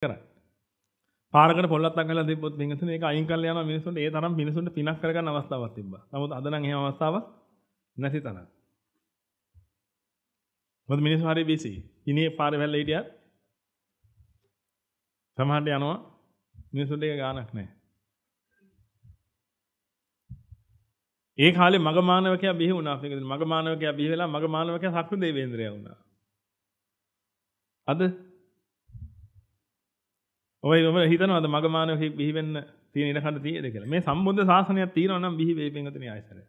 කරයි පාරකට පොල්ලත් අංගලා තිබ්බොත් මිනිස්සුන් ඒක අයින් කරලා යනවා මිනිස්සුන්ට ඒ තරම් මිනිස්සුන්ට පිනක් කරගන්න අවස්ථාවක් තිබ්බා. නමුත් අද නම් එහෙම අවස්ථාවක් නැති තරම්. මොකද මිනිස්සු හරි බිසි. ඉනේ පාරේ වැල්ල හිටියත් සමහරට යනවා මිනිස්සුන්ට ඒක ගාණක් නැහැ. ඒ කාලේ මග මානවකයා බිහි වුණා අපේ මග මානවකයා බිහි වෙලා මග මානවකයා සක්‍ර දෙවේන්ද්‍රයා වුණා. අද ඔය මම හිතනවාද මග මානව බිහි වෙන්න තියෙන ඉඩ කඩ තියෙද කියලා. මේ සම්බුද්ධ ශාසනයක් තියෙනවා නම් බිහි වෙයි පින්වතුනි ආයසරේ.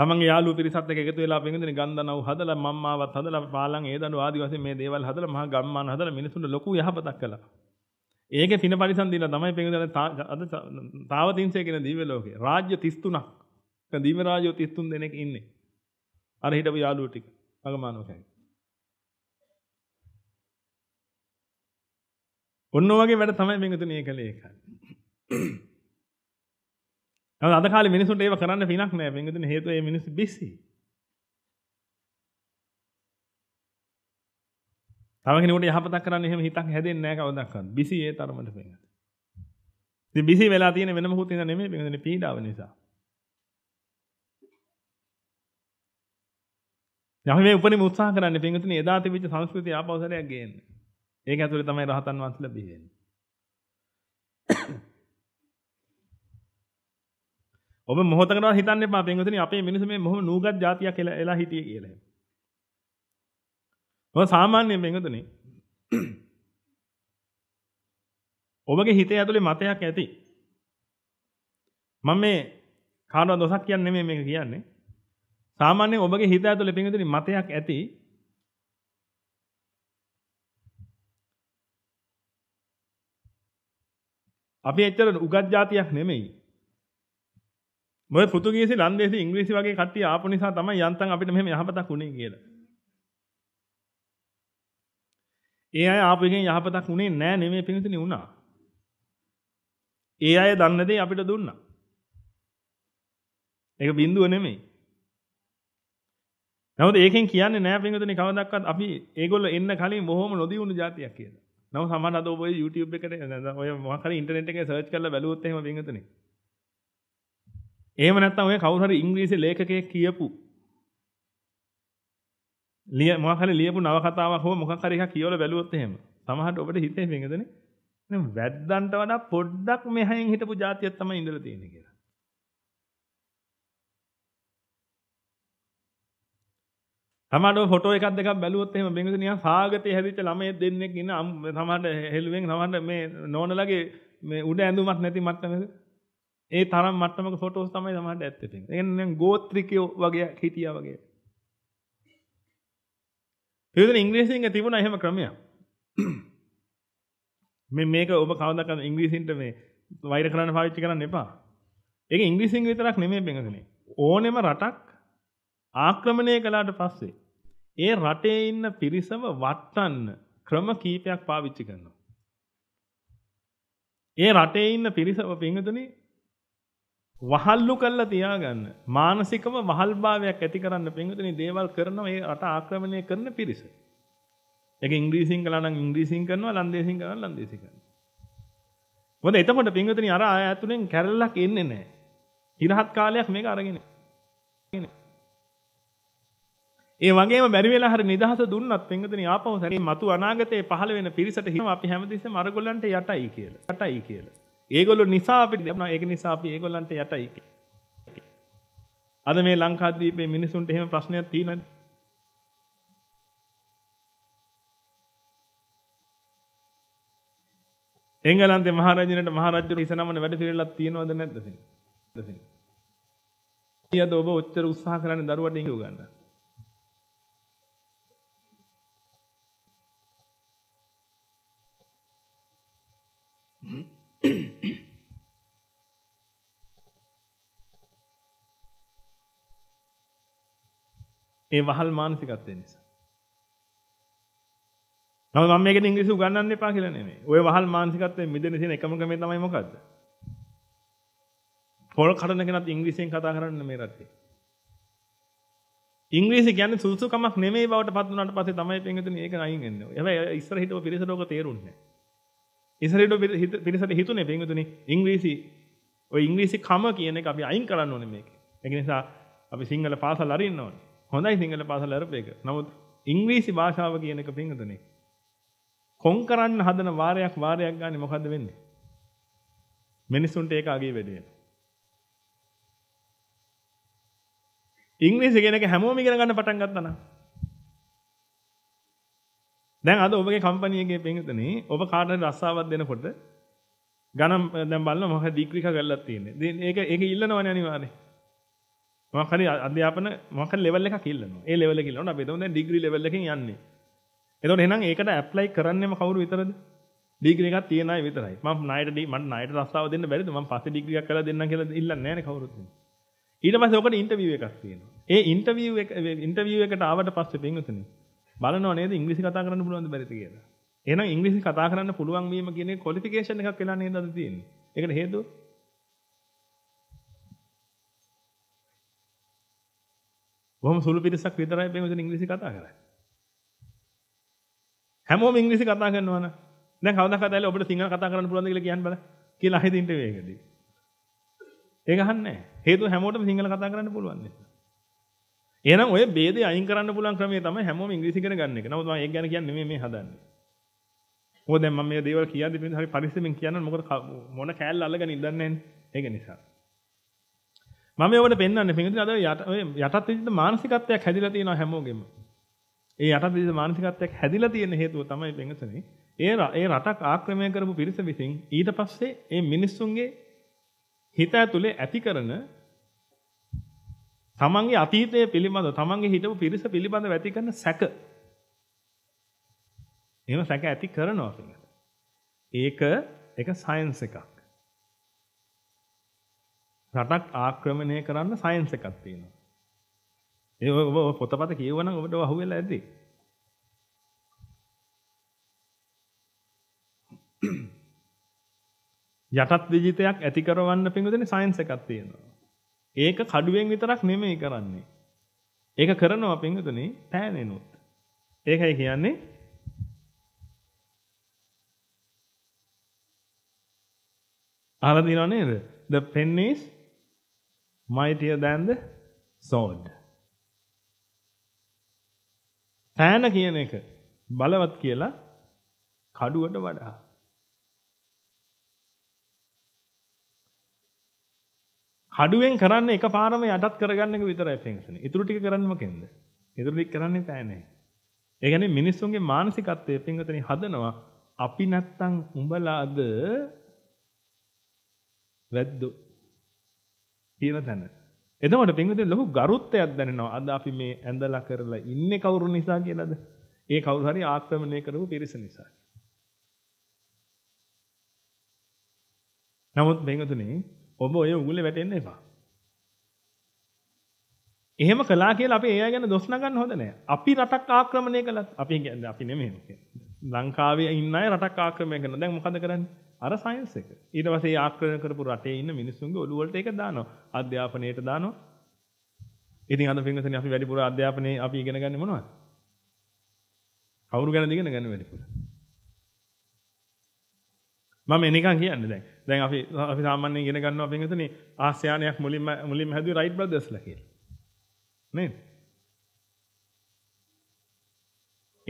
තමන්ගේ යාළුවෝ පිරිසත් එක්ක එකතු වෙලා පින්වතුනි ගන්දනව් හදලා මම්මාවත් හදලා පාලන් ඒ දඬු ආදි වශයෙන් මේ දේවල් හදලා මහා ගම්මාන හදලා මිනිසුන්ට ලොකු යහපතක් කළා. ඒකේ පින පරිසම් දීලා තමයි පින්වතුනි අද තාවතින්සේ කියන දිව්‍ය ලෝකේ රාජ්‍ය 33ක්. දිව්‍ය රාජ්‍යෝ 33 දෙනෙක් ඉන්නේ. අර හිටපු යාළුවෝ ටික අගමානෝ කැයි. ඔන්න වගේ වැඩ තමයි මේකතුනේ කළේ ඒක. නමුත් අද කාලේ මිනිසුන්ට ඒව කරන්න පිනක් නැහැ. මේකතුනේ හේතුව ඒ මිනිස්සු බිසි. තව කෙනෙකුට යහපතක් කරන්න එහෙම හිතක් හැදෙන්නේ නැහැ කවදාවත්. බිසි ඒ තරමට මේකට. ඉතින් බිසි වෙලා තියෙන වෙන මොකුත් නිසා නෙමෙයි මේකතුනේ පීඩාව නිසා. යහමේ උපරිම උත්සාහ කරන්න පින්විතනේ එදා තිබිච්ච සංස්කෘතිය ආපෞසරයක් ගේන්නේ. ඒක ඇතුළේ තමයි රහතන් වහන්සේලා බිහි වෙන්නේ. ඔබ මොහොතකට හිතන්න එපා පින්වතුනි අපේ මිනිස්සු මේ මොහොම නූගත් જાතියක් එලා එලා හිටියේ කියලා. ඔබ සාමාන්‍යයෙන් පින්වතුනි ඔබගේ හිතේ ඇතුලේ මතයක් ඇති. මම මේ කාටවත් දොසක් කියන්නේ නෙමෙයි මේක කියන්නේ. සාමාන්‍යයෙන් ඔබගේ හිත ඇතුලේ පින්විතනි මතයක් ඇති. අපි එච්චර උගත් జాතියක් නෙමෙයි. මොකද පෘතුගීසි, ලන්දේසි, ඉංග්‍රීසි වගේ කට්ටිය ආපු නිසා තමයි යන්තම් අපිට මෙහෙම යහපතක් උනේ කියලා. ඒ අය ආපු එකෙන් යහපතක් උනේ නෑ නෙමෙයි පිණිතුනි උනා. ඒ අය දන්න දේ අපිට දුන්නා. ඒක බිඳුව නෙමෙයි. නමුත් ඒකෙන් කියන්නේ නෑ පිණිතුනි කවදාවත් අපි ඒගොල්ලෝ එන්න කලින් බොහොම නොදී වුණු జాතියක් කියලා. නම සමහර අද ඔබ YouTube එකට ඔය මොකක් ඉන්ටර්නෙට් එකේ සර්ච් කරලා බැලුවොත් එහෙම වින්ගතනේ. එහෙම නැත්නම් ඔය කවුරු හරි ඉංග්‍රීසි ලේඛකයෙක් කියපු ලිය මොකක් හරි ලියපු නව කතාවක් හෝ මොකක් හරි එකක් කියවලා බැලුවොත් එහෙම සමහරට ඔබට හිතේ වින්ගතනේ. දැන් වැද්දන්ට වඩා පොඩ්ඩක් මෙහෙන් හිටපු જાතියක් තමයි ඉඳලා තියෙන්නේ කියලා. තමට ොට එකක් දෙක් බැලුවත්ම බිගසනිය සාගත හැදිච ළමය දෙන්නෙක් ඉන්න තමට හෙල්ුවෙන් තමට මේ නෝනලගේ මේ උඩ ඇඳුමක් නැති මට්ටමක ඒ තරම් මට්ටමක ෆොටෝස් තමයි තමට ඇත්තති එ ගෝත්‍රිකයෝ වගේ හිටිය වගේ පිද ඉංග්‍රීසිංහ තිබුණ එහෙම ක්‍රමය මේ මේක ඔබ කවදක ඉංග්‍රීසින්ට මේ වෛර කරන්න පාවිච්චි කරන්න එපා ඒ ඉංග්‍රීසිං විතරක් නෙමේ පෙඟසනේ ඕනෙම රටක් ආක්‍රමණය කලාට පස්සේ ඒ රටේ ඉන්න පිරිසම වටන්න ක්‍රම කීපයක් පාවිච්චි කරනවා. ඒ රටේ ඉන්න පිරිසම පිංගතුනේ වහල්ලු කරලා තියාගන්න මානසිකව වහල්භාවයක් ඇති කරන්න පිංගතුනේ දේවල් කරනවා ඒ රට ආක්‍රමණය කරන පිරිස. ඒක ඉංග්‍රීසියෙන් කළා නම් ඉංග්‍රීසියෙන් කරනවා ලන්දේසියෙන් කළා නම් ලන්දේසියෙන් කරනවා. මොකද එතකොට පිංගතුනි අර ආයතුලෙන් කැරලක් එන්නේ නැහැ. ඉරහත් කාලයක් මේක අරගෙන. ඒ වගේම බැරි වෙලා හරි නිදහස දුන්නත් වෙනදෙනි ආපහු සැරේ මතු අනාගතයේ පහළ වෙන පිරිසට හිම අපි හැමතිස්සෙම අරගොල්ලන්ට යටයි කියලා. යටයි කියලා. ඒගොල්ලෝ නිසා අපිට දෙනවා ඒක නිසා අපි ඒගොල්ලන්ට යටයි කියලා. අද මේ ලංකාද්වීපයේ මිනිසුන්ට එහෙම ප්‍රශ්නයක් තියෙනවද? එංගලන්තේ මහරජිනට මහරජුට ඉසනමන වැඩ පිළිවෙලක් තියෙනවද නැද්ද? තියෙනවා. ඊයද ඔබ ඔච්චර උත්සාහ කරන්නේ දරුවන්ට ඉංග්‍රීසි උගන්වන්න. ඒ වහල් මානසිකත්වය නිසා. නමුත් මම මේකෙන් ඉංග්‍රීසි උගන්වන්න එපා කියලා නෙමෙයි. ඔය වහල් මානසිකත්වයෙන් මිදෙන්න තියෙන එකම ක්‍රමය තමයි මොකද්ද? පොල් කඩන කෙනත් ඉංග්‍රීසියෙන් කතා කරන්න මේ රටේ. ඉංග්‍රීසි කියන්නේ සුසුකමක් නෙමෙයි බවට පත් වුණාට පස්සේ තමයි පින්විතනේ ඒක අයින් වෙන්නේ. හැබැයි ඉස්සර හිටව පිරිසට ඕක තේරුන්නේ නැහැ. ඉස්සර හිටව පිරිසට හිතුනේ පින්විතනේ ඉංග්‍රීසි ඔය ඉංග්‍රීසි කම කියන එක අපි අයින් කරන්න ඕනේ මේකේ. ඒක නිසා අපි සිංහල පාසල් අරින්න ඕනේ. හොඳයි සිංහල පාසල අරපේක. නමුත් ඉංග්‍රීසි භාෂාව කියන එක පින්වතුනි. කොන් කරන්න හදන වාරයක් වාරයක් ගන්න මොකද්ද වෙන්නේ? මිනිසුන්ට ඒක අගේ වැඩේ. ඉංග්‍රීසි කියන එක හැමෝම ඉගෙන ගන්න පටන් ගත්තා නම් දැන් අද ඔබගේ කම්පැනි එකේ පින්වතුනි ඔබ කාටද රස්සාවක් දෙනකොට ගණන් දැන් බලන මොකද දීක්‍රිකා කරලා තියෙන්නේ. ඒක ඒක ඉල්ලනවනේ අනිවාර්යයෙන්. මොකරි අධ්‍යාපන මොක ලෙවල් එක කිල්ලන ඒ ලෙවල කිලන අපේ තම ඩිග්‍රි ලෙවල් එකකින් යන්නේ එතකොට එහෙනම් ඒකට ඇප්ලයි කරන්නෙම කවුරු විතරද ඩිග්‍රි එකක් තියෙන අය විතරයි මම ණයට ඩි මම ණයට රස්සාව දෙන්න බැරිද මම පස්සේ ඩිග්‍රි එකක් කරලා දෙන්නම් කියලා ඉල්ලන්නේ නැහැ නේ කවුරුත් ඊට පස්සේ ඔකට ඉන්ටර්විව් එකක් තියෙනවා ඒ ඉන්ටර්විව් එක ඉන්ටර්විව් එකට ආවට පස්සේ පින්විතනේ බලනවා නේද ඉංග්‍රීසි කතා කරන්න පුළුවන්ද බැරිද කියලා එහෙනම් ඉංග්‍රීසි කතා කරන්න පුළුවන් වීම කියන්නේ ක්වොලිෆිකේෂන් එකක් වෙලා නේද අද තියෙන්නේ ඒකට හේතුව කොහොම සුළු පිරිසක් විතරයි බෙන්වතුන් ඉංග්‍රීසි කතා කරන්නේ. හැමෝම ඉංග්‍රීසි කතා කරනවා නේ. දැන් කවදාකවත් ඇවිල්ලා ඔබට සිංහල කතා කරන්න පුළුවන්ද කියලා කියන්න බල. කියලා අහේ දින්ට වේගදී. ඒක අහන්නේ නැහැ. හේතුව හැමෝටම සිංහල කතා කරන්න පුළුවන් නිසා. එහෙනම් ඔය ભેදේ අයින් කරන්න පුළුවන් ක්‍රමය තමයි හැමෝම ඉංග්‍රීසි ඉගෙන ගන්න එක. නමුත් මම ඒක ගැන කියන්නේ නෙමෙයි මේ හදන්නේ. මොකද දැන් මම මේ දේවල් කියන්නේ පිටින් හරි පරිස්සමෙන් කියන්න මොකද මොන කෑල්ල අල්ලගෙන ඉඳන්නේ නැහැ. ඒක නිසා. මම ඒවට පෙන්වන්නේ පිටින් අද යටත් විදිහට මානසිකත්වයක් හැදිලා තියෙනවා හැමෝගෙම. ඒ යටත් විදිහට මානසිකත්වයක් හැදිලා තියෙන හේතුව තමයි වෙනසනේ. ඒ ඒ රටක් ආක්‍රමණය කරපු පිරිස විසින් ඊට පස්සේ ඒ මිනිස්සුන්ගේ හිත ඇතුලේ ඇති කරන තමන්ගේ අතීතය පිළිබඳව තමන්ගේ හිටපු පිරිස පිළිබඳව ඇති කරන සැක එහෙම සැක ඇති කරනවා ඒක ඒක සයන්ස් එකක් රටක් ආක්‍රමණය කරන්න සයින්ස් එකක් තියෙනවා. ඒ ඔබ පොතපත කියවනම් ඔබට අහුවෙලා ඇති. යටත් විජිතයක් ඇති කරවන්න පිඟුදෙන සයින්ස් එකක් තියෙනවා. ඒක කඩුවෙන් විතරක් නෙමෙයි කරන්නේ. ඒක කරනවා පිඟුදෙනේ පෑනෙනුත්. ඒකයි කියන්නේ අහලා දිනව නේද? The pen is mightier than the sword. පෑන කියන එක බලවත් කියලා කඩුවට වඩා කඩුවෙන් කරන්නේ එකපාරම යටත් කරගන්න එක විතරයි ෆෙන්ක්ෂන්. ඉතුරු ටික කරන්නේ මොකෙන්ද? ඉතුරු ටික කරන්නේ පෑනේ. ඒ කියන්නේ මිනිස්සුන්ගේ මානසිකත්වයේ පින්වතනි හදනවා අපි නැත්තම් උඹලාද වැද්දෝ කියන තැන. එතකොට පින්විතේ ලොකු ගරුත්වයක් දැනෙනවා. අද අපි මේ ඇඳලා කරලා ඉන්නේ කවුරු නිසා කියලාද? ඒ කවුරු හරි ආක්‍රමණය කරපු පිරිස නිසා. නමුත් පින්විතනේ ඔබ ඔය උගුලේ වැටෙන්න එපා. එහෙම කළා කියලා අපි ඒ අය ගැන දොස් නගන්න හොඳ නෑ. අපි රටක් ආක්‍රමණය කළත් අපි කියන්නේ අපි නෙමෙයි. ලංකාවේ ඉන්න අය රටක් ආක්‍රමණය කරනවා. දැන් මොකද කරන්නේ? අර සයන්ස් එක. ඊට පස්සේ ආක්‍රමණය කරපු රටේ ඉන්න මිනිස්සුන්ගේ ඔළුව වලට ඒක දානවා. අධ්‍යාපනයට දානවා. ඉතින් අද පින්වතුනි අපි වැඩිපුර අධ්‍යාපනයේ අපි ඉගෙන ගන්න මොනවද? කවුරු ගැනද ඉගෙන ගන්න වැඩිපුර? මම නිකන් කියන්නේ දැන්. දැන් අපි අපි සාමාන්‍යයෙන් ඉගෙන ගන්නවා පින්වතුනි ආසියානයක් මුලින්ම මුලින්ම හැදුවේ රයිට් බ්‍රදර්ස්ලා කියලා. නේද?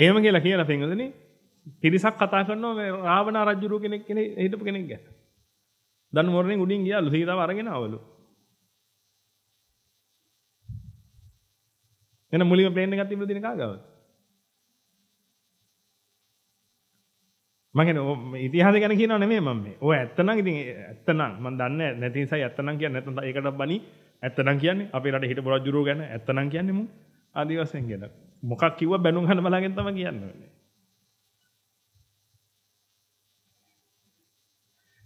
එහෙම කියලා කියලා පින්වතුනි පිරිසක් කතා කරනවා මේ රාවණ රජුරු කෙනෙක් කෙනෙක් හිටපු කෙනෙක් ගැන. දන් මොරණෙන් උඩින් ගියාලු සීතාව අරගෙන ආවලු. එන මුලින්ම ප්ලේන් එකක් තිබුණ දින කාගාවද? මම කියන්නේ ඉතිහාසය ගැන කියනව නෙමෙයි මම මේ. ඔය ඇත්තනම් ඉතින් ඇත්තනම් මම දන්නේ නැති නිසා ඇත්තනම් කියන්නේ නැත්නම් ඒකට බණි ඇත්තනම් කියන්නේ අපේ රටේ හිටපු රජුරු ගැන ඇත්තනම් කියන්නේ මු ආදිවාසීන් ගැන. මොකක් කිව්ව බැනුම් ගන්න බලාගෙන තමයි කියන්නේ.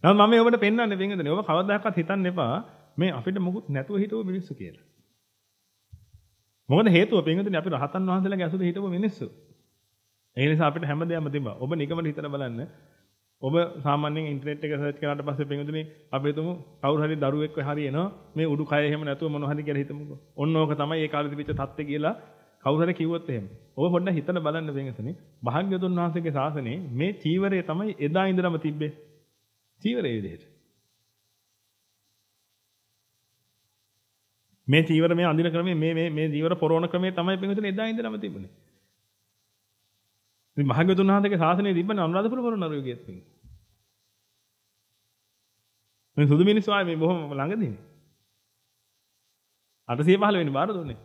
නමුත් මම මේ ඔබට පෙන්වන්නේ වෙනදනේ. ඔබ කවදාකවත් හිතන්න එපා මේ අපිට මොකුත් නැතුව හිටව මිනිස්සු කියලා. මොකද හේතුව පෙන්වන්නේ අපි රහතන් වහන්සේලාගේ ඇසුරේ හිටව මිනිස්සු. ඒ නිසා අපිට හැමදේම තිබා. ඔබ නිකමට හිතලා බලන්න. ඔබ සාමාන්‍යයෙන් ඉන්ටර්නෙට් එක සර්ච් කරාට පස්සේ පෙන්වන්නේ අපි හිතමු කවුරු හරි දරුවෙක්ව හරි එනවා මේ උඩු කය එහෙම නැතුව මොනවා හරි කියලා හිතමුකෝ. ඔන්න ඕක තමයි ඒ කාලේ තිබිච්ච தත්ත්වය කියලා කවුරු හරි කිව්වොත් එහෙම. ඔබ පොඩ්ඩක් හිතලා බලන්න වෙනසනේ. භාග්‍යතුන් වහන්සේගේ ශාසනේ මේ චීවරය තමයි එදා ඉඳලම තිබ්බේ. තීවර ඒ විදිහට. මේ තීවර මේ අඳින ක්‍රමේ මේ මේ මේ තීවර පොරොණ ක්‍රමේ තමයි පින්විතනේ එදා ඉඳලම තිබුණේ. ඉතින් මහගතුන් වහන්සේගේ ශාසනය තිබ්බනේ අනුරාධපුර පොරොණරුව කියත් පින්. මේ සුදු මිනිස්සු ආයේ මේ බොහොම ළඟදීනේ. 815 වෙනි බාර දුන්නේ.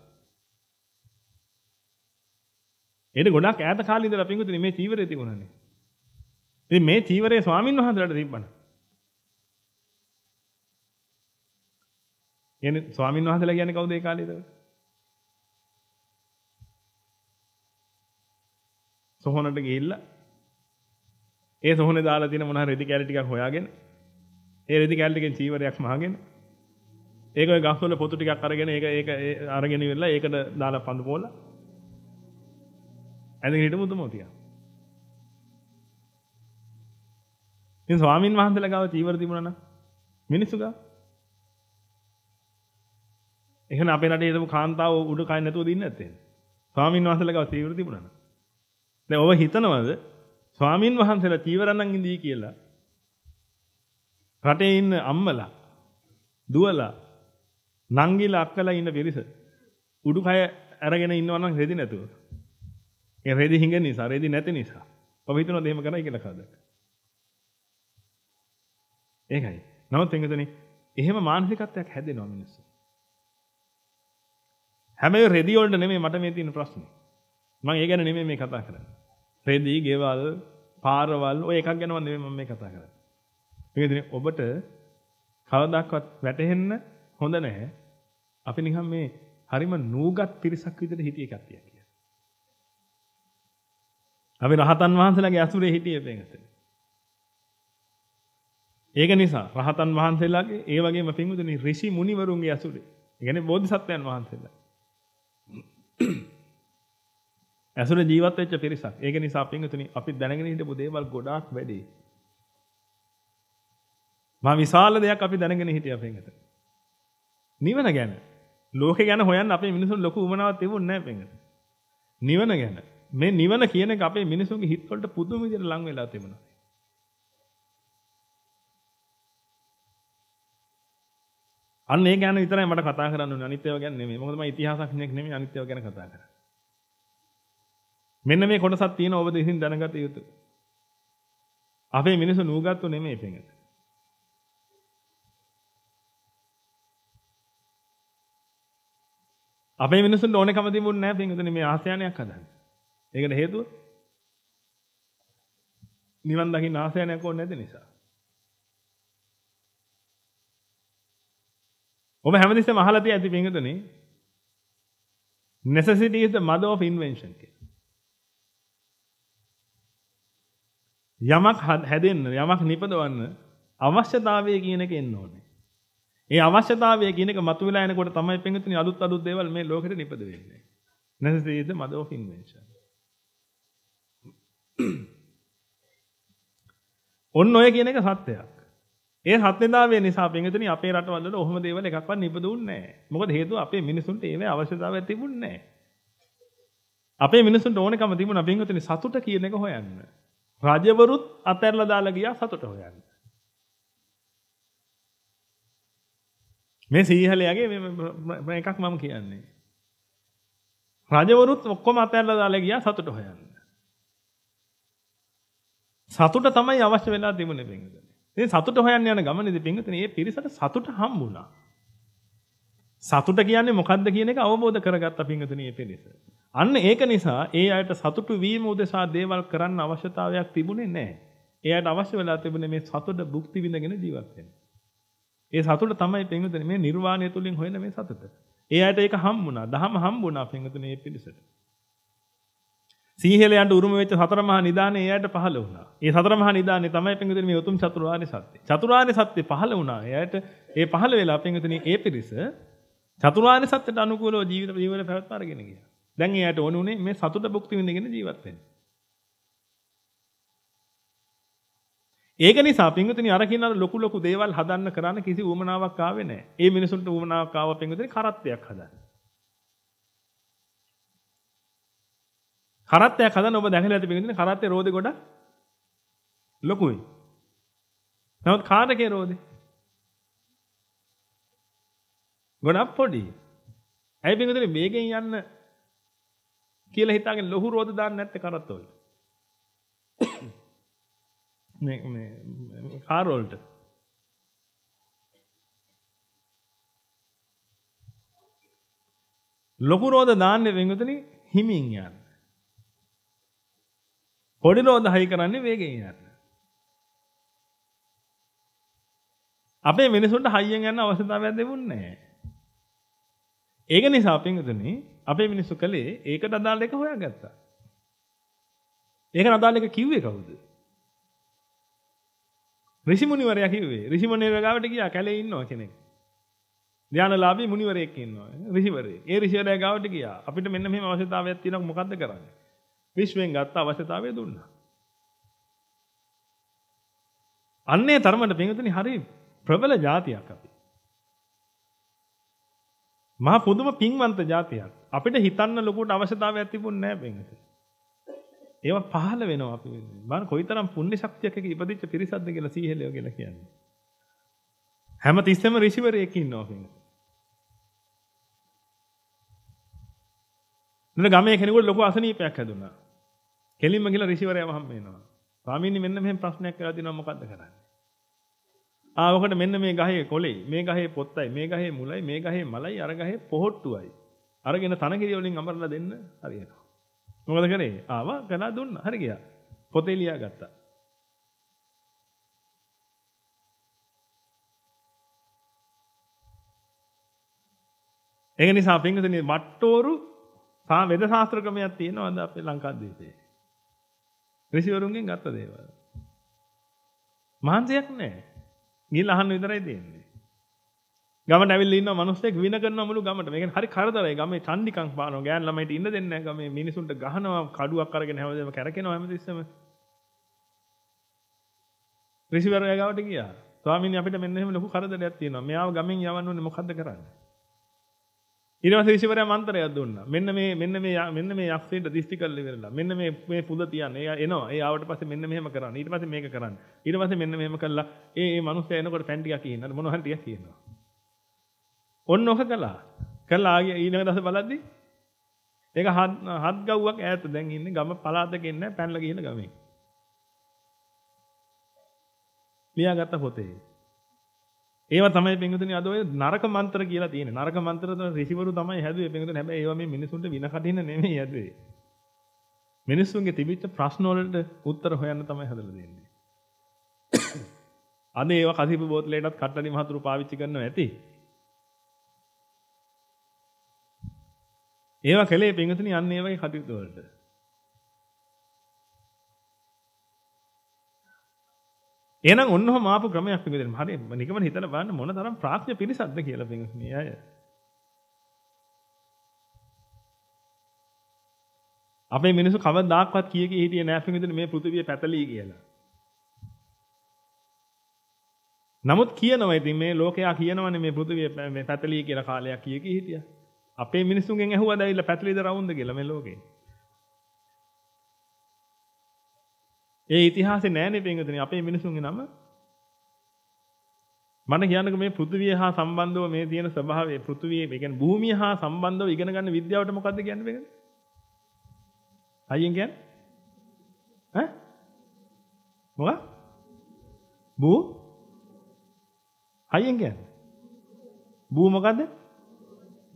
ඒක ගොඩක් ඈත කාලේ ඉඳලා පින්විතනේ මේ තීවරේ තිබුණානේ. ඉතින් මේ තීවරේ ස්වාමින්වහන්සේලාට තිබ්බනේ. කියන්නේ ස්වාමීන් වහන්සේලා කියන්නේ කවුද ඒ කාලේ එතකොට? සොහොනට ගිහිල්ලා ඒ සොහොනේ දාලා තියෙන මොන හරි රෙදි කැලි ටිකක් හොයාගෙන ඒ රෙදි කැලි ටිකෙන් චීවරයක් මහගෙන ඒක ඔය ගස්වල පොතු ටිකක් අරගෙන ඒක ඒක අරගෙන ඉවරලා ඒකට දාලා පඳු පොල්ලා ඇඳගෙන හිටමු තුමෝ තියා. ඉතින් ස්වාමින් වහන්සේලා ගාව චීවර තිබුණා නම් මිනිස්සු ගාව එහෙනම් අපේ නඩේ හිටපු කාන්තාව උඩ කයි නැතුව දින්නේ නැත්තේ. ස්වාමින් වහන්සේලා ගාව චීවර තිබුණා නේද? දැන් ඔබ හිතනවද ස්වාමින් වහන්සේලා චීවරණන් ඉඳී කියලා රටේ ඉන්න අම්මලා දුවලා නංගිලා අක්කලා ඉන්න පිරිස උඩුකය අරගෙන ඉන්නවා නම් රෙදි නැතුව. ඒ රෙදි හිඟ නිසා රෙදි නැති නිසා. ඔබ හිතනවාද එහෙම කරයි කියලා කවදාද? ඒකයි. නමුත් එංගතනේ එහෙම මානසිකත්වයක් හැදෙනවා මිනිස්සු. හැමයි රෙදිවලට නෙමේ මට මේ තියෙන ප්‍රශ්නේ. මම ඒ ගැන නෙමේ මේ කතා කරන්නේ. රෙදි, ගෙවල්, පාරවල් ඔය එකක් ගැනවත් නෙමේ මම මේ කතා කරන්නේ. මේකදී ඔබට කවදාවත් වැටහෙන්න හොඳ නැහැ. අපි නිකන් මේ හරිම නූගත් පිරිසක් විදිහට හිටිය එකක් කියලා. අපි රහතන් වහන්සේලාගේ අසුරේ හිටියේ මේකට. ඒක නිසා රහතන් වහන්සේලාගේ ඒ වගේම පින්වතුනි ඍෂි මුනිවරුන්ගේ අසුරේ. ඒ කියන්නේ බෝධිසත්වයන් වහන්සේලා. ඇසුර ජීවත් වෙච්ච පිරිසක්. ඒක නිසා පින්වතුනි අපි දැනගෙන හිටපු දේවල් ගොඩාක් වැඩි. මා විශාල දෙයක් අපි දැනගෙන හිටියා පින්වතුනි. නිවන ගැන ලෝකේ ගැන හොයන්න අපේ මිනිසුන් ලොකු උමනාවක් තිබුණේ නැහැ පින්වතුනි. නිවන ගැන මේ නිවන කියන එක අපේ මිනිසුන්ගේ හිතවලට පුදුම විදිහට ලං වෙලා තිබුණා. අන්න ඒ ගැන විතරයි මට කතා කරන්න ඕනේ අනිත් ඒවා ගැන නෙමෙයි. මොකද මම ඉතිහාසඥයෙක් නෙමෙයි අනිත් ඒවා ගැන කතා කරන්නේ. මෙන්න මේ කොටසක් තියෙන ඔබ දෙහින් දැනගත යුතු. අපේ මිනිස්සු නූගත්තු නෙමෙයි පිටඟට. අපේ මිනිස්සුන්ට ඕනකම තිබුණේ නැහැ පිටඟට මේ ආසයනයක් හදන්න. ඒකට හේතුව නිවන් දකින්න ආසයනයක් ඕනේ නැති නිසා. ඔබ හැමතිස්සෙම අහලා තිය ඇති පිංගුතුනේ necessity is the mother of invention කියලා. යමක් හැදෙන්න යමක් නිපදවන්න අවශ්‍යතාවය කියන එක එන්න ඕනේ. ඒ අවශ්‍යතාවය කියන එක මතුවලා එනකොට තමයි පිංගුතුනේ අලුත් අලුත් දේවල් මේ ලෝකෙට නිපද වෙන්නේ. necessity is the mother of invention. ඔන්න ඔය කියන එක සත්‍යයක්. ඒ හත්නදාවේ නිසා පින්විතනි අපේ රටවල් වල ඔහොම දේවල් එකක්වත් නිපදුන්නේ නැහැ. මොකද හේතුව අපේ මිනිසුන්ට ඒවේ අවශ්‍යතාවය තිබුණේ නැහැ. අපේ මිනිසුන්ට ඕනකම තිබුණා පින්විතනි සතුට කියන එක හොයන්න. රජවරුත් අතහැරලා දාලා ගියා සතුට හොයන්න. මේ සීහලයාගේ මේ එකක් මම කියන්නේ. රජවරුත් ඔක්කොම අතහැරලා දාලා ගියා සතුට හොයන්න. සතුට තමයි අවශ්‍ය වෙලා තිබුණේ පින්විතනි. ඉතින් සතුට හොයන්න යන ගමනේදී පින්විතනේ මේ පිරිසට සතුට හම්බුණා. සතුට කියන්නේ මොකද්ද කියන එක අවබෝධ කරගත්ත පින්විතනේ මේ පිරිස. අන්න ඒක නිසා ඒ අයට සතුටු වීම උදෙසා දේවල් කරන්න අවශ්‍යතාවයක් තිබුණේ නැහැ. ඒ අයට අවශ්‍ය වෙලා තිබුණේ මේ සතුට භුක්ති විඳගෙන ජීවත් වෙන්න. ඒ සතුට තමයි පින්විතනේ මේ නිර්වාණය තුලින් හොයන මේ සතුට. ඒ අයට ඒක හම්බුණා. දහම හම්බුණා පින්විතනේ මේ පිරිසට. සීහලයන්ට උරුම වෙච්ච සතර මහා නිදානේ එයාට පහළ වුණා. ඒ සතර මහා නිදානේ තමයි පින්විතනි මේ උතුම් චතුරාර්ය සත්‍ය. චතුරාර්ය සත්‍ය පහළ වුණා. එයාට ඒ පහළ වෙලා පින්විතනි ඒ පිරිස චතුරාර්ය සත්‍යයට අනුකූලව ජීවිත ජීවන පැවැත්ම අරගෙන ගියා. දැන් එයාට ඕන උනේ මේ සතුට භුක්ති විඳගෙන ජීවත් වෙන්න. ඒක නිසා පින්විතනි අර කියන අර ලොකු ලොකු දේවල් හදන්න කරන්න කිසි උවමනාවක් ආවේ නැහැ. ඒ මිනිසුන්ට උවමනාවක් ආව පින්විතනි කරත්තයක් හදන්න. කරත්තයක් හදන ඔබ දැකලා ඇති පිටින් කරත්තේ රෝදේ ගොඩ ලොකුයි. නමුත් කාටකේ රෝදේ? ගොඩක් පොඩි. ඇයි පිටින් මේකෙන් යන්න කියලා හිතාගෙන ලොහු රෝද දාන්න නැත්තේ කරත්ත වලට? මේ මේ කාර් වලට. ලොකු රෝද දාන්නේ වෙන්ගතනි හිමින් යන්න. පොඩි රෝධහයි කරන්නේ වේගෙන් යන්න. අපේ මිනිසුන්ට හයියෙන් යන්න අවශ්‍යතාවයක් දෙන්නේ නැහැ. ඒක නිසා පින්තුනේ අපේ මිනිස්සු කලේ ඒකට අදාළ එක හොයාගත්තා. ඒකට අදාළ එක කිව්වේ කවුද? ඍෂි මුනිවරයා කිව්වේ. ඍෂි මුනිවරයා ගාවට ගියා කැලේ ඉන්නවා කෙනෙක්. ධානලාභී මුනිවරයෙක් ඉන්නවා. ඍෂිවරයෙක්. ඒ ඍෂිවරයා ගාවට ගියා. අපිට මෙන්න මෙහෙම අවශ්‍යතාවයක් තියෙනවා මොකද්ද කරන්නේ? විශ්වයෙන් ගත්ත අවශ්‍යතාවය දුන්නා. අන්නේ තරමට පින්විතනි හරි ප්‍රබල જાතියක් අපි. මහා පුදුම පින්වන්ත જાතියක්. අපිට හිතන්න ලොකුට අවශ්‍යතාවයක් තිබුණේ නැහැ පින්විතනි. ඒවා පහළ වෙනවා අපි වෙන්නේ. මම කොයිතරම් පුණ්‍ය ශක්තියක ඉපදිච්ච පිරිසක්ද කියලා සීහෙලෝ කියලා කියන්නේ. හැම තිස්සෙම ඍෂිවරයෙක් ඉන්නවා පින්විතනි. මම ගමේ කෙනෙකුට ලොකු අසනීපයක් හැදුනා. කෙලින්ම ගිහලා ඍෂිවරයාම හම්බ වෙනවා. ස්වාමීනි මෙන්න මෙහෙම ප්‍රශ්නයක් කරලා දෙනවා මොකද්ද කරන්නේ? ආ ඔකට මෙන්න මේ ගහේ කොළේ, මේ ගහේ පොත්තයි, මේ ගහේ මුලයි, මේ ගහේ මලයි, අර ගහේ පොහට්ටුවයි. අරගෙන තනකිරිය වලින් අමරලා දෙන්න හරියට. මොකද කරේ? ආවා කළා දුන්නා. හරි ගියා. පොතේ ලියා ගත්තා. ඒක නිසා පින්විතනේ වට්ටෝරු සා වෙද ශාස්ත්‍ර ක්‍රමයක් තියෙනවා අද අපේ ලංකාද්වීපේ. ඍෂිවරුන්ගෙන් ගත්ත දේවල්. මහන්සියක් නැහැ. ගිහිල්ලා අහන්න විතරයි තියෙන්නේ. ගමට ඇවිල්ලා ඉන්න මිනිස්සෙක් වින කරන මුළු ගමට. මේක හරි කරදරයි. ගමේ චණ්ඩිකම් පානවා. ගෑන් ළමයිට ඉන්න දෙන්නේ නැහැ. ගමේ මිනිසුන්ට ගහනවා, කඩුවක් අරගෙන හැමදේම කැරකෙනවා හැමතිස්සෙම. ඍෂිවරයා ගාවට ගියා. ස්වාමීනි අපිට මෙන්න එහෙම ලොකු කරදරයක් තියෙනවා. මෙයාව ගමෙන් යවන්න ඕනේ මොකද්ද කරන්නේ? ඊට ශිවර මන්තරයක් දුන්න මෙන්න මේ මෙන්න මේ මෙන්න මේ යක්ෂයට දිස්ති කරල වෙරලා මෙන්න මේ මේ පුද තියන්න ඒ එනවා ඒවට පස මෙන්න මෙහම කරන්න ඊට පස මේක කරන්න ඊට පස මෙන්න මෙහම කරලා ඒ මනුස්සයනකොට පැන්ටික කියන්න මොනහන්ටිය කියනවා ඔන්න ඔහ කලා කරලාගේ ඊනක දස බලද්දි ඒක හත් හත් ගව්වක් ඈත දැන් ඉන්නේ ගම පළාතක ඉන්නේ පැනලා ගිහින ගමේ ලියාගත්ත පොතේ ඒව තමයි පින්විතනේ අද ඔය නරක මන්ත්‍ර කියලා තියෙන්නේ. නරක මන්ත්‍ර තමයි ඍෂිවරු තමයි හැදුවේ පින්විතනේ. හැබැයි ඒවා මේ මිනිසුන්ට වින කටින්න නෙමෙයි හැදුවේ. මිනිසුන්ගේ තිබිච්ච ප්‍රශ්න වලට උත්තර හොයන්න තමයි හැදලා දෙන්නේ. අද ඒවා කසිප බෝතලයටත් කට්ටලි මහතුරු පාවිච්චි කරනවා ඇති. ඒවා කලේ පින්විතනේ යන්නේ ඒ වගේ කටයුතු වලට. එහෙනම් ඔන්නෝම ආපු ක්‍රමයක් පිටින් හරි නිකමන හිතලා බලන්න මොන තරම් ප්‍රඥා පිරිසක්ද කියලා මේ අය. අපේ මිනිස්සු කවදාවත් කිය කී හිටියේ නෑ පිටින් මේ පෘථිවිය පැතලී කියලා. නමුත් කියනවා ඉතින් මේ ලෝකයා කියනවනේ මේ පෘථිවිය මේ පැතලී කියලා කාලයක් කිය කී හිටියා. අපේ මිනිස්සුන්ගෙන් ඇහුවද ඇවිල්ලා පැතලීද රවුන්ද කියලා මේ ලෝකේ. ඒ ඉතිහාසේ නෑනේ පින්වතුනි අපේ මිනිසුන්ගේ නම. මම කියන්නේ මේ පෘථිවිය හා සම්බන්ධව මේ තියෙන ස්වභාවය පෘථිවිය ඒ කියන්නේ භූමිය හා සම්බන්ධව ඉගෙන ගන්න විද්‍යාවට මොකද්ද කියන්නේ මේකද? අයියෙන් කියන්නේ? ඈ? මොකක්? භූ අයියෙන් කියන්නේ. භූ මොකද්ද?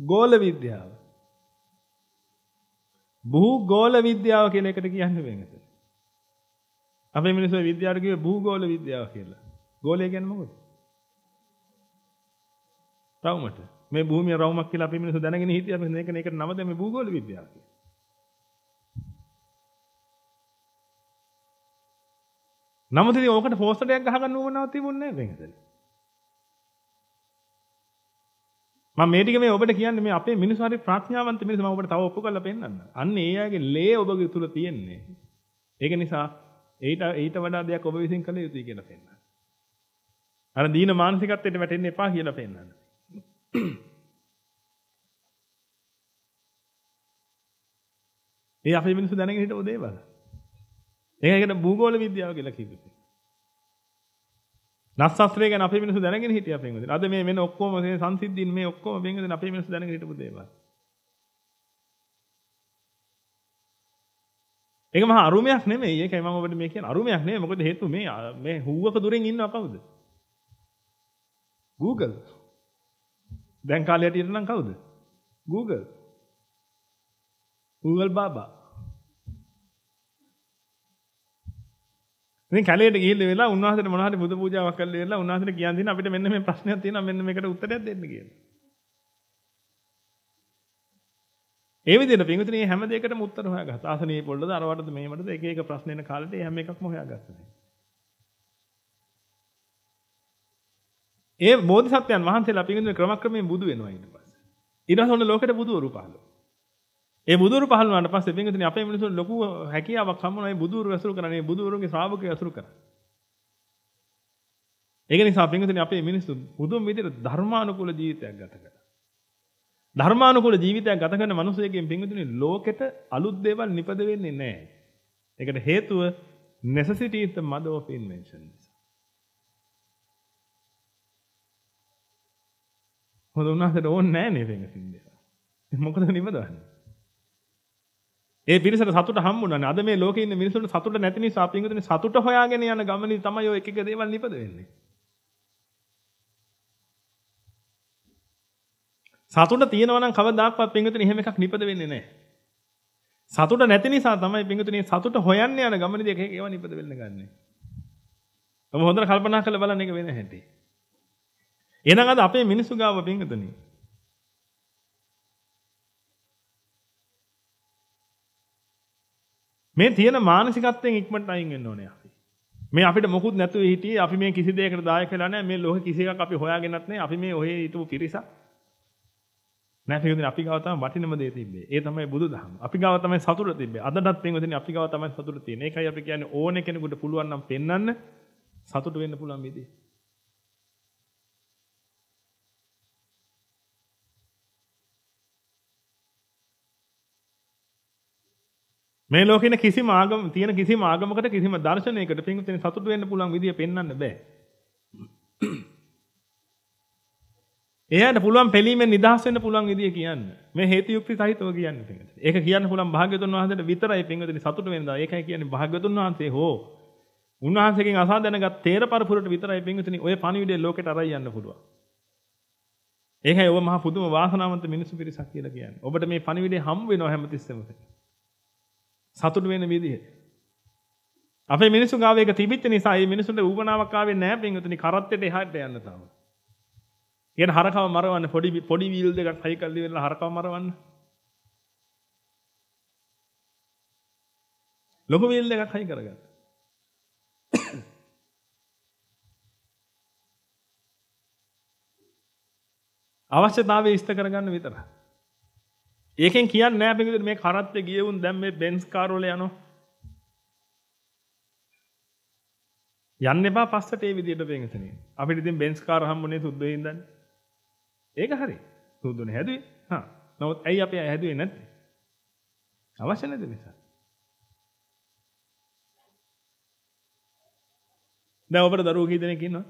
ගෝල විද්‍යාව. භූ ගෝල විද්‍යාව කියලා එකට කියන්නේ වෙනකද? අපේ මිනිස්සු විද්‍යාවට කිව්වේ භූගෝල විද්‍යාව කියලා. ගෝලය කියන්නේ මොකද? රවුමට. මේ භූමිය රවුමක් කියලා අපේ මිනිස්සු දැනගෙන හිටියා. මේ මේක නේකට නම දැම්මේ භූගෝල විද්‍යාව කියලා. නමුත් ඉතින් ඕකට පෝස්ටර් එකක් ගහගන්න ඕනවක් තිබුණේ නැහැ මේ හැදලා. මම මේ ටික මේ ඔබට කියන්නේ මේ අපේ මිනිස්සු හරි ප්‍රඥාවන්ත මිනිස්සු මම ඔබට තව ඔප්පු කරලා පෙන්නන්න. අන්න ඒ අයගේ ලේ ඔබගේ තුල තියෙන්නේ. ඒක නිසා ඊට ඊට වඩා දෙයක් ඔබ විසින් කළ යුතුයි කියලා පෙන්නනවා. අර දීන මානසිකත්වයට වැටෙන්න එපා කියලා පෙන්නනවා. ඒ අපේ මිනිස්සු දැනගෙන හිටපු දේවල්. ඒකට භූගෝල විද්‍යාව කියලා කිව්වේ. නස්සස්ත්‍රය ගැන අපේ මිනිස්සු දැනගෙන හිටියා පෙන්වදින. අද මේ වෙන ඔක්කොම මේ සංසිද්ධීන් මේ ඔක්කොම පෙන්වදින අපේ මිනිස්සු දැනගෙන හිටපු දේවල්. ඒක මහා අරුමයක් නෙමෙයි. ඒකයි මම ඔබට මේ කියන්නේ අරුමයක් නෙමෙයි. මොකද හේතුව මේ මේ හූවක දුරෙන් ඉන්නව කවුද? Google. දැන් කාලේ හිටියට නම් කවුද? Google. Google බබා. ඉතින් කැලේට ගිහිල්ලා වෙලා උන්වහන්සේට මොනවා හරි බුදු පූජාවක් කරලා ඉවරලා උන්වහන්සේට කියන් දින අපිට මෙන්න මේ ප්‍රශ්නයක් තියෙනවා මෙන්න මේකට උත්තරයක් දෙන්න කියලා. ඒ විදිහට පින්විතනේ හැම දෙයකටම උත්තර හොයාගත්තා. ආසනීය පොළොද අරවටද මෙහෙමටද එක එක ප්‍රශ්න එන කාලෙට හැම එකක්ම හොයාගත්තා. ඒ බෝධිසත්වයන් වහන්සේලා පින්විතනේ ක්‍රමක්‍රමයෙන් බුදු වෙනවා ඊට පස්සේ. ඊට පස්සේ ඔන්න ලෝකෙට බුදුවරු පහළ ඒ බුදුවරු පහළ වුණාට පස්සේ පින්විතනේ අපේ මිනිස්සුන් ලොකු හැකියාවක් හම්බුණා මේ බුදුවරු ඇසුරු කරන්නේ බුදුවරුන්ගේ ශ්‍රාවකයෝ ඇසුරු කරන්නේ. ඒක නිසා පින්විතනේ අපේ මිනිස්සු බුදුන් විදිහට ධර්මානුකූල ජීවිතයක් ගත කරා. ධර්මානුකූල ජීවිතයක් ගත කරන මිනිසෙකෙන් පින්විතුනි ලෝකෙට අලුත් දේවල් නිපද වෙන්නේ නැහැ. ඒකට හේතුව necessity is the mother of invention. මොකද උනාසට ඕනේ නැහැ නේ පින්විතුනි. මොකද නිවදවන්නේ? ඒ පිරිසට සතුට හම්බුණානේ. අද මේ ලෝකේ ඉන්න මිනිසුන්ට සතුට නැති නිසා පින්විතුනි සතුට හොයාගෙන යන ගමනේ තමයි ඔය එක එක දේවල් නිපද වෙන්නේ. සතුට තියෙනවා නම් කවදාවත් පින්විතනේ එහෙම එකක් නිපද වෙන්නේ නැහැ. සතුට නැති නිසා තමයි පින්විතනේ සතුට හොයන්න යන ගමනේදී ඒක ඒවා නිපද වෙන්න ගන්නෙ. ඔබ හොඳට කල්පනා කරලා බලන්න ඒක වෙන හැටි. එහෙනම් අද අපේ මිනිස්සු ගාව පින්විතනේ මේ තියෙන මානසිකත්වයෙන් ඉක්මනට අයින් වෙන්න ඕනේ අපි. මේ අපිට මොකුත් නැතුව හිටියේ අපි මේ කිසි දෙයකට දායක වෙලා නැහැ. මේ ලෝක කිසි එකක් අපි හොයාගෙනත් නැහැ. අපි මේ ඔහේ හිටපු පිරිසක්. නෑ පින්වතුනි අපි ගාව තමයි වටිනම දේ තිබ්බේ. ඒ තමයි බුදුදහම. අපි ගාව තමයි සතුට තිබ්බේ. අදටත් පින්වතුනි අපි ගාව තමයි සතුට තියෙන්නේ. ඒකයි අපි කියන්නේ ඕනේ කෙනෙකුට පුළුවන් නම් පෙන්වන්න සතුට වෙන්න පුළුවන් මේ දේ. මේ ලෝකේ කිසිම ආගම තියෙන කිසිම ආගමකට කිසිම දර්ශනයකට පින්වතුනි සතුට වෙන්න පුළුවන් විදිය පෙන්වන්න බෑ. එයාට පුළුවන් පෙලීමෙන් නිදහස් වෙන්න පුළුවන් විදිය කියන්න. මේ හේතු යුක්ති සහිතව කියන්න පිංගුතුනි. ඒක කියන්න පුළුවන් භාග්‍යතුන් වහන්සේට විතරයි පිංගුතුනි සතුට වෙනදා. ඒකයි කියන්නේ භාග්‍යතුන් වහන්සේ හෝ උන්වහන්සේගෙන් අසා දැනගත් තේර පරපුරට විතරයි පිංගුතුනි ඔය පණිවිඩය ලෝකෙට අරයි යන්න පුළුවන්. ඒකයි ඔබ මහා පුදුම වාසනාවන්ත මිනිසු පිරිසක් කියලා කියන්නේ. ඔබට මේ පණිවිඩය හම් වෙනවා හැමතිස්සෙම. සතුට වෙන විදිය. අපේ මිනිසු ගාව එක තිබිච්ච නිසා මේ මිනිසුන්ට ඌපනාවක් ආවේ නැහැ පිංගුතුනි කරත්තෙට එහාට යන්න තාම. තියෙන හරකව මරවන්න පොඩි පොඩි වීල් දෙකක් හයි කරලි වෙලා හරකව මරවන්න. ලොකු වීල් දෙකක් හයි කරගන්න. අවශ්‍යතාවය ඉෂ්ට කරගන්න විතර. ඒකෙන් කියන්නේ නෑ අපි විතර මේ කරත්තේ ගිය වුන් දැන් මේ බෙන්ස් කාර් වල යනවා. යන්න එපා පස්සට ඒ විදිහට වෙනතනේ. අපිට ඉතින් බෙන්ස් කාර් හම්බුනේ සුද්ධ වෙනින්දනේ. ඒක හරි. සූදුන හැදුවේ. හා. නමුත් ඇයි අපි හැදුවේ නැත්තේ? අවශ්‍ය නැති නිසා. දැන් ඔබට දරුවෝ කී දෙනෙක් ඉන්නවද?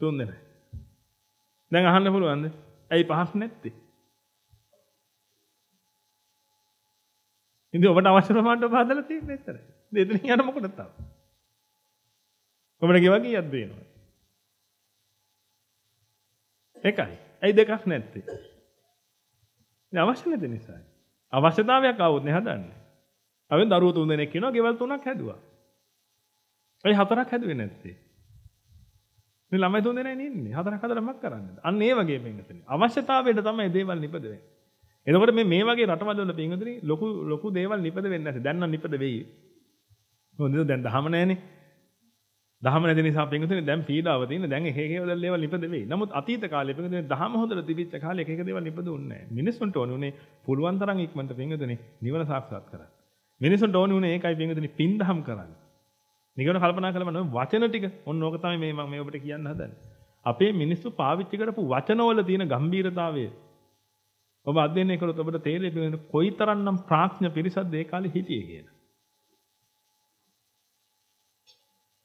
තුන් දෙනෙක්. දැන් අහන්න පුළුවන්ද? ඇයි පහක් නැත්තේ? ඉතින් ඔබට අවශ්‍ය ප්‍රමාණයට පහදලා තියෙන්නේ ඇත්තට. ඉතින් එතන යන මොකටද තාම? ඔබට ගෙවා කීයක් දෙනවද? එකයි. ඇයි දෙකක් නැත්තේ? අවශ්‍ය නැති නිසා. අවශ්‍යතාවයක් આવුත් නේ හදන්නේ. අපි දරුවෝ තුන් දෙනෙක් ඉන්නවා, ගෙවල් තුනක් හැදුවා. ඇයි හතරක් හැදුවේ නැත්තේ? මේ ළමයි තුන් දෙනයි ඉන්නේ. හතරක් හතරක් මක් කරන්නද? අන්න ඒ වගේ පින්වතුනි. අවශ්‍යතාවයට තමයි දේවල් නිපද වෙන්නේ. එතකොට මේ මේ වගේ රටවල් වල පින්වතුනි ලොකු ලොකු දේවල් නිපද වෙන්නේ නැහැ. දැන් නම් නිපද වෙයි. හොඳද? දැන් දහම නැහනේ. දහම නැති නිසා පින්විතනේ දැන් පීඩාව තියෙන දැන් එක එක දේවල් ඒවා නිපද වෙයි. නමුත් අතීත කාලේ පින්විතනේ දහම හොඳට තිබිච්ච කාලේ එක එක දේවල් නිපදුන්නේ නැහැ. මිනිස්සුන්ට ඕනුනේ පුළුවන් තරම් ඉක්මනට පින්විතනේ නිවන සාක්ෂාත් කරගන්න. මිනිස්සුන්ට ඕනුනේ ඒකයි පින්විතනේ පින් දහම් කරන්න. නිකන් කල්පනා කළම නෝ වචන ටික ඔන්න ඕක තමයි මේ මම මේ ඔබට කියන්න හදන්නේ. අපේ මිනිස්සු පාවිච්චි කරපු වචනවල තියෙන ගැඹීරතාවය ඔබ අධ්‍යයනය කළොත් ඔබට තේරෙන්නේ කොයිතරම්නම් ප්‍රඥ පිරිසක්ද ඒ කාලේ හිටියේ කියලා.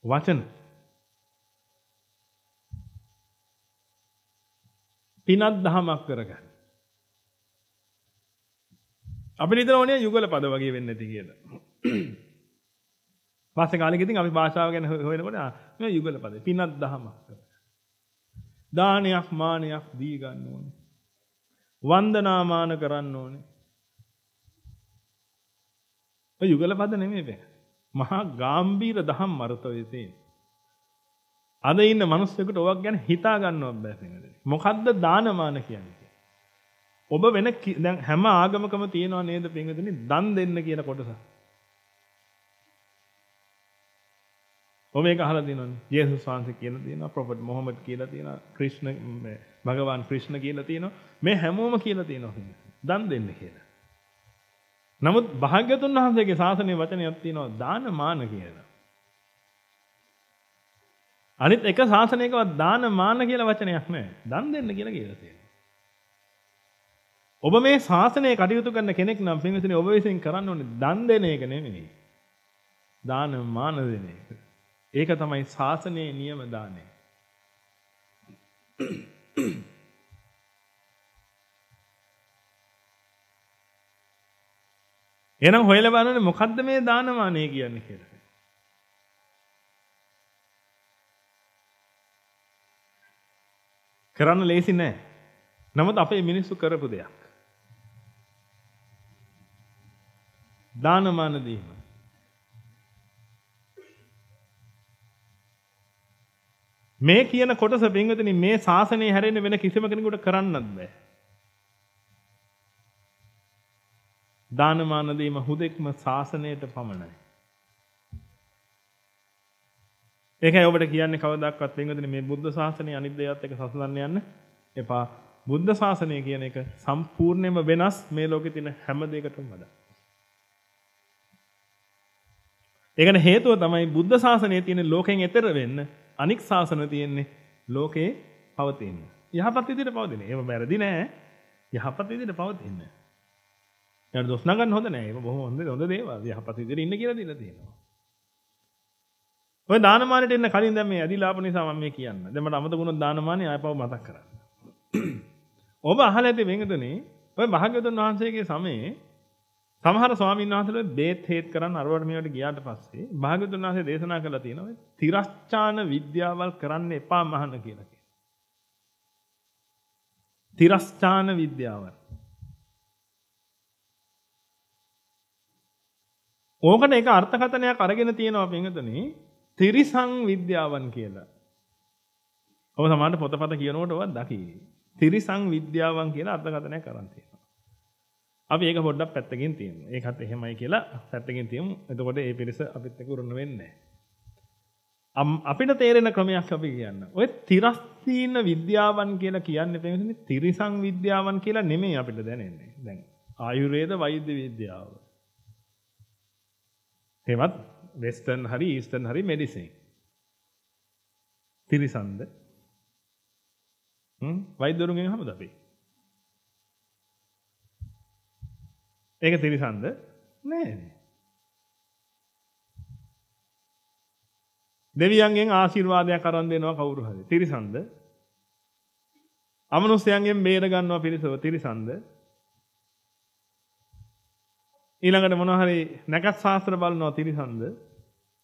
වචන පිනත් දහමක් කරගන්න. අපි නිතර ඕනේ යුගල පද වගේ වෙන්නේ නැති කියලා. පස්සේ කාලෙක ඉතින් අපි භාෂාව ගැන හොයනකොට මේ යුගල පද පිනත් දහමක් කරගන්න. දානයක් මානයක් දී ගන්න ඕනේ. වන්දනාමාන කරන්න ඕනේ. ඔය යුගල පද නෙමෙයි බෑ. මහා ගාම්භීර දහම් අර්ථය තියෙන. අද ඉන්න මිනිස්සුෙකුට ඔයක් ගැන හිතා ගන්නවත් බෑ නේද? මොකද්ද දානමාන කියන්නේ? ඔබ වෙන දැන් හැම ආගමකම තියෙනවා නේද පින්වතුනි දන් දෙන්න කියන කොටස. ඔබ මේක අහලා තියෙනවනේ. ජේසුස් වහන්සේ කියලා තියෙනවා, ප්‍රොෆෙට් මොහමඩ් කියලා තියෙනවා, ක්‍රිෂ්ණ භගවන් ක්‍රිෂ්ණ කියලා තියෙනවා. මේ හැමෝම කියලා තියෙනවා. දන් දෙන්න කියලා. නමුත් භාග්‍යතුන් වහන්සේගේ ශාසනයේ වචනයක් තියෙනවා දාන මාන කියලා. අනිත් එක ශාසනයකවත් දාන මාන කියලා වචනයක් නැහැ. දන් දෙන්න කියලා කියලා තියෙනවා. ඔබ මේ ශාසනය කටයුතු කරන කෙනෙක් නම් පින්විතනේ ඔබ විසින් කරන්න ඕනේ දන් දෙන එක නෙමෙයි. දාන මාන දෙන එක. ඒක තමයි ශාසනයේ නියම දානය. එහෙනම් හොයලා බලන්න මොකද්ද මේ දානමානය කියන්නේ කියලා. කරන්න ලේසි නෑ. නමුත් අපේ මිනිස්සු කරපු දෙයක්. දානමාන දීම. මේ කියන කොටස පින්වතුනි මේ ශාසනය හැරෙන්න වෙන කිසිම කෙනෙකුට කරන්නත් බෑ. දානමාන දීම හුදෙක්ම ශාසනයට පමණයි. ඒකයි ඔබට කියන්නේ කවදාවත් වෙනදෙන මේ බුද්ධ ශාසනය අනිත් දේවල් එක්ක සසඳන්න යන්න එපා. බුද්ධ ශාසනය කියන එක සම්පූර්ණයෙන්ම වෙනස් මේ ලෝකේ තියෙන හැම දෙයකටම වඩා. ඒකට හේතුව තමයි බුද්ධ ශාසනයේ තියෙන ලෝකෙන් එතර වෙන්න අනික් ශාසන තියෙන්නේ ලෝකේ පවතින. යහපත් විදිහට පවතින. ඒව වැරදි නෑ. යහපත් විදිහට පවතින්නේ. ඊට දොස් නගන්න හොඳ නෑ. ඒක බොහොම හොඳ හොඳ දේවල්. යහපත් විදිහට ඉන්න කියලා දීලා තියෙනවා. ඔය දානමානෙට එන්න කලින් දැන් මේ අදිලාප නිසා මම මේ කියන්න. දැන් මට අමතක වුණොත් දානමානෙ ආයපව මතක් කරන්න. ඔබ අහලා ඇති වෙන්ගතුනේ ඔය මහගතුන් වහන්සේගේ සමයේ සමහර ස්වාමීන් වහන්සේලා බේත් හේත් කරන් අරවට මේවට ගියාට පස්සේ භාග්‍යවතුන් වහන්සේ දේශනා කළා තියෙනවා ඔය තිරස්චාන විද්‍යාවල් කරන්න එපා මහන්න කියලා කියනවා. තිරස්චාන විද්‍යාවල්. ඕකට ඒක අර්ථකථනයක් අරගෙන තියෙනවා පින්වතුනි. තිරිසං විද්‍යාවන් කියලා. ඔබ සමහර පොතපත කියනකොට ඔබ දකියි. තිරිසං විද්‍යාවන් කියලා අර්ථකථනයක් අරන් තියෙනවා. අපි ඒක පොඩ්ඩක් පැත්තකින් තියමු. ඒකත් එහෙමයි කියලා පැත්තකින් තියමු. එතකොට ඒ පිරිස අපිත් එක්ක උරුම වෙන්නේ අපිට තේරෙන ක්‍රමයක් අපි කියන්න. ඔය තිරස්තීන විද්‍යාවන් කියලා කියන්නේ පින්වතුනි තිරිසං විද්‍යාවන් කියලා නෙමෙයි අපිට දැනෙන්නේ. දැන් ආයුර්වේද වෛද්‍ය විද්‍යාව හෙවත් වෙස්ටර්න් හරි ඊස්ටර්න් හරි මෙඩිසින්. තිරිසන්ද වෛද්‍යවරුන්ගෙන් අහමුද අපි? ඒක තිරිසන්ද? නෑනේ. දෙවියන්ගෙන් ආශිර්වාදයක් අරන් දෙනවා කවුරු හරි. තිරිසන්ද? අමනුෂ්‍යයන්ගෙන් බේර ගන්නවා පිරිසව තිරිසන්ද? ඊළඟට මොනහරි නැකත් ශාස්ත්‍ර බලනවා තිරිසන්ද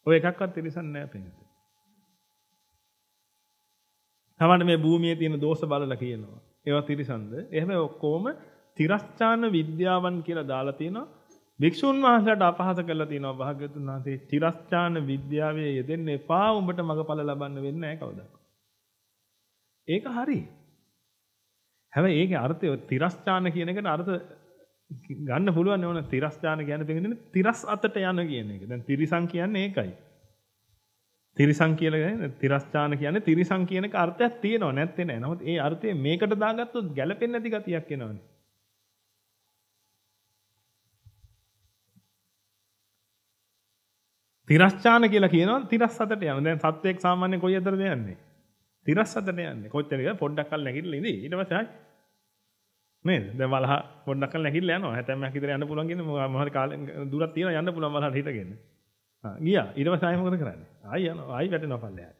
ඔය එකක්වත් තිරිසන් නෑ පිළිතුර. තමන්ට මේ භූමියේ තියෙන දෝෂ බලලා කියනවා. ඒවා තිරිසන්ද. එහෙම ඔක්කොම තිරස්චාන විද්‍යාවන් කියලා දාලා තියෙනවා. භික්ෂුන් වහන්සේලාට අපහාස කරලා තියෙනවා භාග්‍යවතුන් වහන්සේ තිරස්චාන විද්‍යාවේ යෙදෙන්න එපා. උඹට මගඵල ලබන්න වෙන්නේ නැහැ කවදාවත්. ඒක හරි. හැබැයි ඒකේ අර්ථය තිරස්චාන කියන එකට අර්ථ ගන්න පුළුවන් ඕන තිරස්ථාන ගැන පිගෙන තිරස් අතට යන කියන එක දැන් තිරිසං කියන්නේ ඒකයි තිරිසං කියලා තිරස්ථාන කියන්නේ තිරිසං කියන අර්ථයක් තියෙනවා නැත්තේ නෑ නමුත් ඒ අර්ථය මේකට දාගත්තොත් ගැලපෙන්නේ නැති ගතියක් එනවනේ තිරස්ථාන කියලා කියනවා තිරස් අතට යන දැන් සත්වයක් සාමාන්‍ය කොයි අතරද යන්නේ තිරස් අතට යන්නේ කොච්චර කියලා පොඩ්ඩක් අල් නැගිටලා ඉඳී ඊට පස්සේ නේද? දැන් වලහ පොඩ්ඩක් කරලා නැගිටලා යනවා. හැතැම්මක් විතර යන්න පුළුවන් කියන්නේ මොකද කාලේ දුරක් තියෙනවා යන්න පුළුවන් වලහට හිටගෙන. ආ ගියා. ඊට පස්සේ ආයෙ මොකද කරන්නේ? ආයි යනවා. ආයි වැටෙනවා පල්ලෙහාට.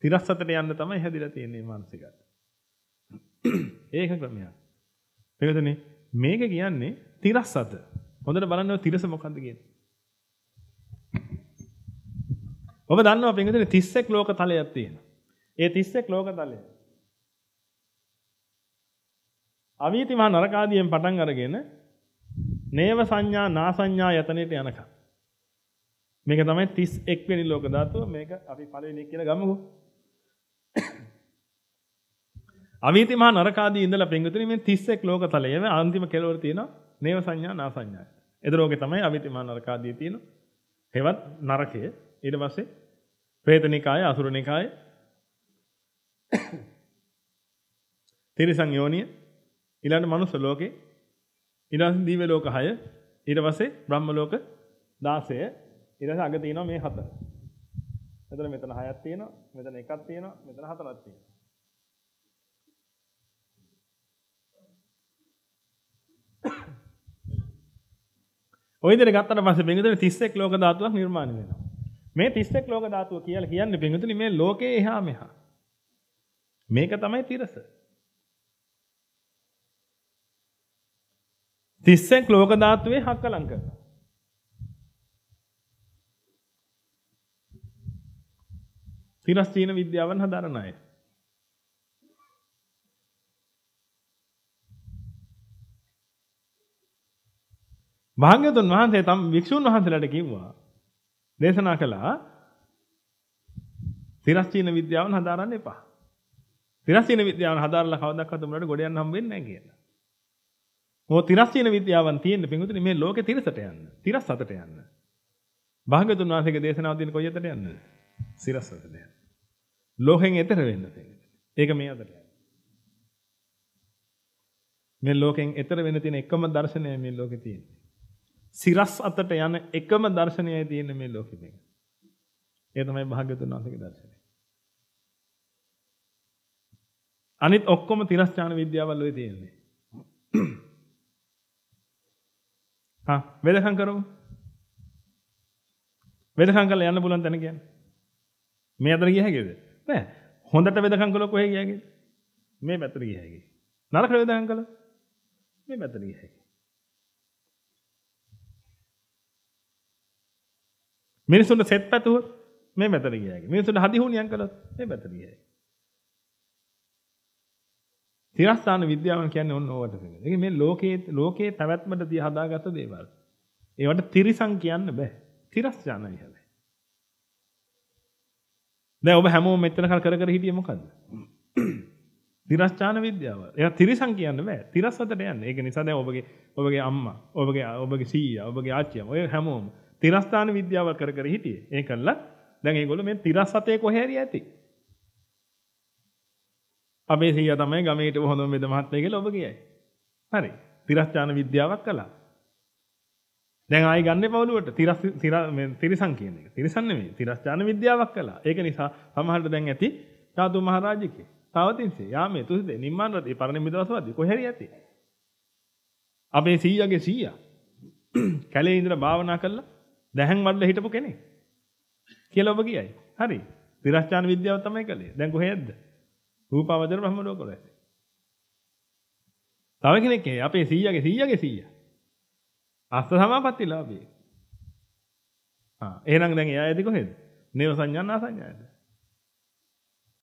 තිරස්සතට යන්න තමයි හැදිලා තියෙන්නේ මානසිකව. ඒක ක්‍රමයක්. තේරුණනේ? මේක කියන්නේ තිරස්සත. හොඳට බලන්න තිරස මොකක්ද කියන්නේ. ඔබ දන්නවා පින්විතනේ 31 ලෝක තලයක් තියෙනවා. ඒ 31 ලෝක තලය අවීති මහා නරකාදියෙන් පටන් අරගෙන නේව සංඥා නා සංඥා යතනෙට යනකම්. මේක තමයි 31 වෙනි ලෝක ධාතුව. මේක අපි පළවෙනි එක කියලා ගමුකෝ. අවීති මහා නරකාදී ඉඳලා පින්විතනේ මේ 31 ලෝක තලයේ අන්තිම කෙළවර තියෙනවා නේව සංඥා නා සංඥා. එදරෝගේ තමයි අවීති මහා නරකාදී තියෙන හේවත් නරකය. ඊට පස්සේ ප්‍රේතනිකාය අසුරනිකාය තිරිසං යෝනිය ඊළඟට මනුස්ස ලෝකේ ඊළඟට දිව්‍ය ලෝක 6 ඊට පස්සේ බ්‍රහ්ම ලෝක 16 ඊට පස්සේ අග තියෙනවා මේ හතර. මෙතන මෙතන 6ක් තියෙනවා මෙතන එකක් තියෙනවා මෙතන හතරක් තියෙනවා. ඔය විදිහට ගත්තට පස්සේ බින්දුනේ 31 ලෝක ධාතුවක් නිර්මාණය වෙනවා. මේ 31 ලෝක ධාතුව කියලා කියන්නේ බින්දුනේ මේ ලෝකේ එහා මෙහා. මේක තමයි තිරස. 30ක් ලෝක ධාතුවේ හකලම් කරනවා. තිරස්චීන විද්‍යාවන් හදාරන අය. භාග්‍යවතුන් වහන්සේ තම වික්ෂුන් වහන්සේලාට කිව්වා දේශනා කළා තිරස්චීන විද්‍යාවන් හදාරන්න එපා. තිරස්චීන විද්‍යාවන් හදාරලා කවදාවත් උඹලට ගොඩ යන්න හම්බ වෙන්නේ නැහැ කියලා. මො තිරස් කියන විද්‍යාවන් තියෙන පිඟුතුනි මේ ලෝකේ තිරසට යන්න. තිරස් අතට යන්න. භාගතුන් වහන්සේගේ දේශනාව දින කොයි අතට යන්නද? සිරස් අතට යන්න. ලෝකෙන් එතර වෙන්න තියෙන. ඒක මේ අතට යන්න. මේ ලෝකෙන් එතර වෙන්න තියෙන එකම දර්ශනය මේ ලෝකේ තියෙන්නේ. සිරස් අතට යන එකම දර්ශනයයි තියෙන්නේ මේ ලෝකෙ මේක. ඒ තමයි භාගතුන් වහන්සේගේ දර්ශනය. අනිත් ඔක්කොම තිරස්ඥාන විද්‍යාවල් ඔය තියෙන්නේ. වෙදකං කරමු. වෙදකං කරලා යන්න පුළුවන් තැන කියන්නේ. මේ අතර ගිය හැකිද? නෑ. හොඳට වෙදකං කළොත් කොහෙ ගිය හැකිද? මේ පැත්තට ගිය හැකියි. නරක වෙදකං කළොත් මේ පැත්තට ගිය හැකියි. මිනිසුන්ට සෙත් පැතුවොත් මේ පැත්තට ගිය හැකියි. මිනිසුන්ට හදි හුණියම් කළොත් මේ පැත්තට ගිය හැකියි. තිරස්ථාන විද්‍යාවන් කියන්නේ ඔන්න ඕකට තියෙන. ඒ මේ ලෝකයේ ලෝකයේ පැවැත්මට තිය හදාගත්ත දේවල්. ඒවට තිරිසං කියන්න බෑ. තිරස් යනයි හැබැයි. දැන් ඔබ හැමෝම මෙතන කල් කර කර හිටියේ මොකද්ද? තිරස්චාන විද්‍යාව. ඒක තිරසං කියන්න බෑ. තිරස් අතට යන්නේ. ඒක නිසා දැන් ඔබගේ ඔබගේ අම්මා, ඔබගේ ඔබගේ සීයා, ඔබගේ ආච්චියා ඔය හැමෝම තිරස්ථාන විද්‍යාව කර කර හිටියේ. ඒකල්ල දැන් ඒගොල්ලෝ මේ තිරස් අතේ කොහේ හරි ඇති. අපේ සීයා තමයි ගමේට හොඳම වෙද මහත්මය කියලා ඔබ කියයි. හරි. තිරස්චාන විද්‍යාවක් කළා. දැන් ආයි ගන්න පවලුවට තිරස් තිරසං කියන එක. තිරසන් නෙමෙයි. තිරස්චාන විද්‍යාවක් කළා. ඒක නිසා සමහරට දැන් ඇති ධාතු මහරජිකේ. තාවතින්සේ යාමේ තුසිතේ නිම්මාන රටේ පරණ මිදවසවදී කොහෙරි ඇති. අපේ සීයාගේ සීයා කැලේ ඉඳලා භාවනා කළා. දැහැන් වඩල හිටපු කෙනෙක්. කියලා ඔබ කියයි. හරි. තිරස්චාන විද්‍යාව තමයි කළේ. දැන් කොහෙද? රූපාවචර බ්‍රහ්ම ලෝකවල ඇති. තව කෙනෙක් අපේ 100ගේ 100ගේ 100. අස්ස සමාපත්තිලාභී. ආ එහෙනම් දැන් එයා ඇති කොහෙද? නේව සංඥාන අසංඥාද?